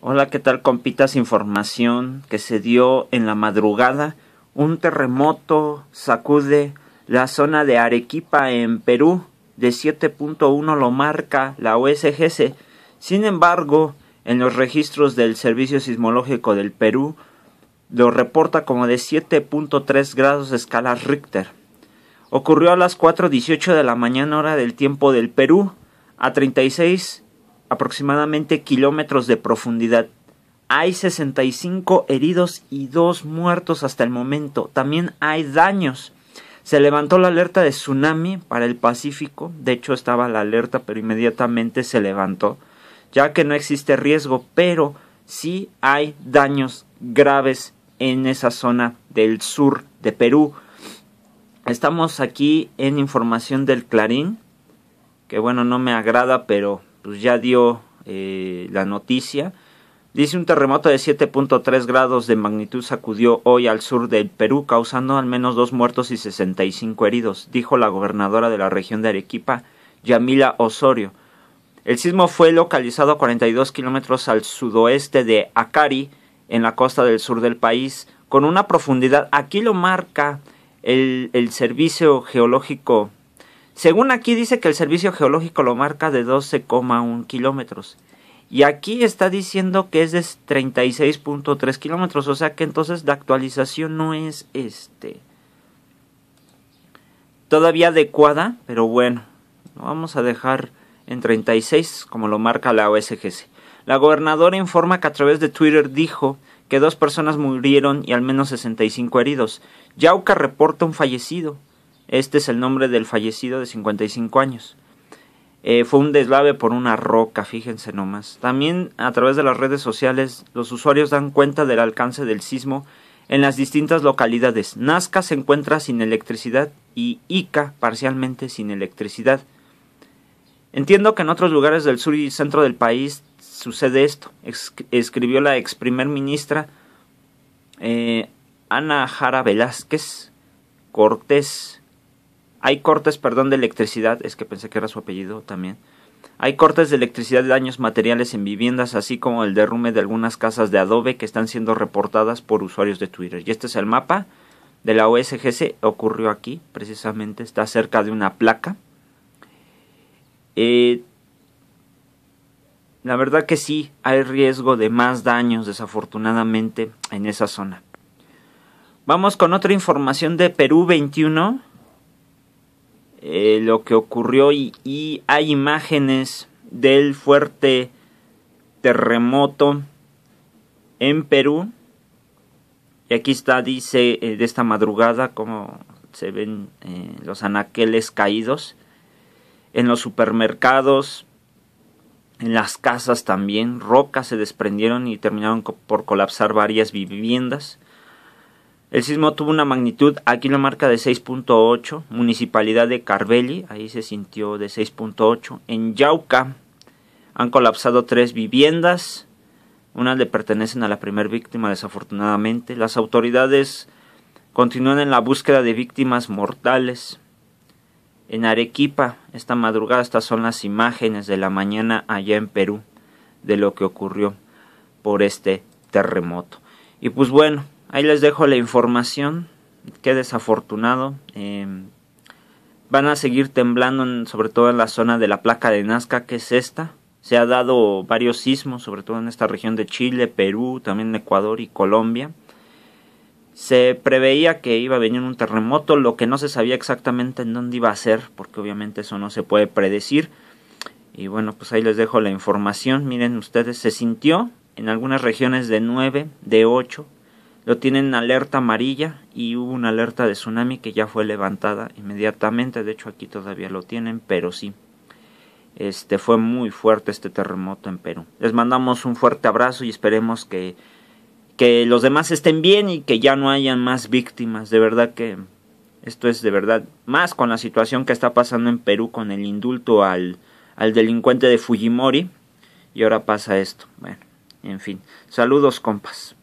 Hola, ¿qué tal compitas? Información que se dio en la madrugada. Un terremoto sacude la zona de Arequipa en Perú. De 7.1 lo marca la USGS. Sin embargo, en los registros del Servicio Sismológico del Perú lo reporta como de 7.3 grados de escala Richter. Ocurrió a las 4.18 de la mañana hora del tiempo del Perú, a 36 aproximadamente kilómetros de profundidad. Hay 65 heridos y 2 muertos hasta el momento. También hay daños. Se levantó la alerta de tsunami para el Pacífico. De hecho estaba la alerta, pero inmediatamente se levantó, ya que no existe riesgo, pero sí hay daños graves en esa zona del sur de Perú. Estamos aquí en información del Clarín, que bueno, no me agrada, pero pues, ya dio eh, la noticia. Dice un terremoto de 7.3 grados de magnitud sacudió hoy al sur del Perú, causando al menos dos muertos y 65 heridos, dijo la gobernadora de la región de Arequipa, Yamila Osorio. El sismo fue localizado a 42 kilómetros al sudoeste de Acari, en la costa del sur del país, con una profundidad, aquí lo marca el Servicio Geológico según aquí dice que el servicio geológico lo marca de 12,1 kilómetros. Y aquí está diciendo que es de 36.3 kilómetros. O sea que entonces la actualización no es este. Todavía adecuada, pero bueno. Lo vamos a dejar en 36 como lo marca la OSGC. La gobernadora informa que a través de Twitter dijo que dos personas murieron y al menos 65 heridos. Yauca reporta un fallecido. Este es el nombre del fallecido de 55 años. Eh, fue un deslave por una roca, fíjense nomás. También a través de las redes sociales los usuarios dan cuenta del alcance del sismo en las distintas localidades. Nazca se encuentra sin electricidad y Ica parcialmente sin electricidad. Entiendo que en otros lugares del sur y centro del país sucede esto, escribió la ex primer ministra eh, Ana Jara Velázquez Cortés hay cortes, perdón, de electricidad, es que pensé que era su apellido también. Hay cortes de electricidad daños materiales en viviendas, así como el derrumbe de algunas casas de adobe que están siendo reportadas por usuarios de Twitter. Y este es el mapa de la OSGC, ocurrió aquí, precisamente, está cerca de una placa. Eh, la verdad que sí, hay riesgo de más daños, desafortunadamente, en esa zona. Vamos con otra información de Perú 21 eh, lo que ocurrió y, hay imágenes del fuerte terremoto en Perú. Y aquí está, dice, eh, de esta madrugada, como se ven eh, los anaqueles caídos en los supermercados, en las casas también, rocas se desprendieron y terminaron por colapsar varias viviendas. El sismo tuvo una magnitud aquí la marca de 6.8, municipalidad de Carbeli, ahí se sintió de 6.8. En Yauca han colapsado tres viviendas, unas le pertenecen a la primer víctima desafortunadamente. Las autoridades continúan en la búsqueda de víctimas mortales. En Arequipa, esta madrugada, estas son las imágenes de la mañana allá en Perú de lo que ocurrió por este terremoto. Y pues bueno, Ahí les dejo la información. Qué desafortunado. Eh, van a seguir temblando, sobre todo en la zona de la placa de Nazca, que es esta. Se ha dado varios sismos, sobre todo en esta región de Chile, Perú, también Ecuador y Colombia. Se preveía que iba a venir un terremoto, lo que no se sabía exactamente en dónde iba a ser, porque obviamente eso no se puede predecir. Y bueno, pues ahí les dejo la información. Miren ustedes, se sintió en algunas regiones de 9, de 8, lo tienen alerta amarilla y hubo una alerta de tsunami que ya fue levantada inmediatamente. De hecho, aquí todavía lo tienen, pero sí. Este fue muy fuerte este terremoto en Perú. Les mandamos un fuerte abrazo y esperemos que que los demás estén bien y que ya no hayan más víctimas. De verdad que esto es de verdad más con la situación que está pasando en Perú con el indulto al, al delincuente de Fujimori y ahora pasa esto. Bueno, en fin, saludos compas.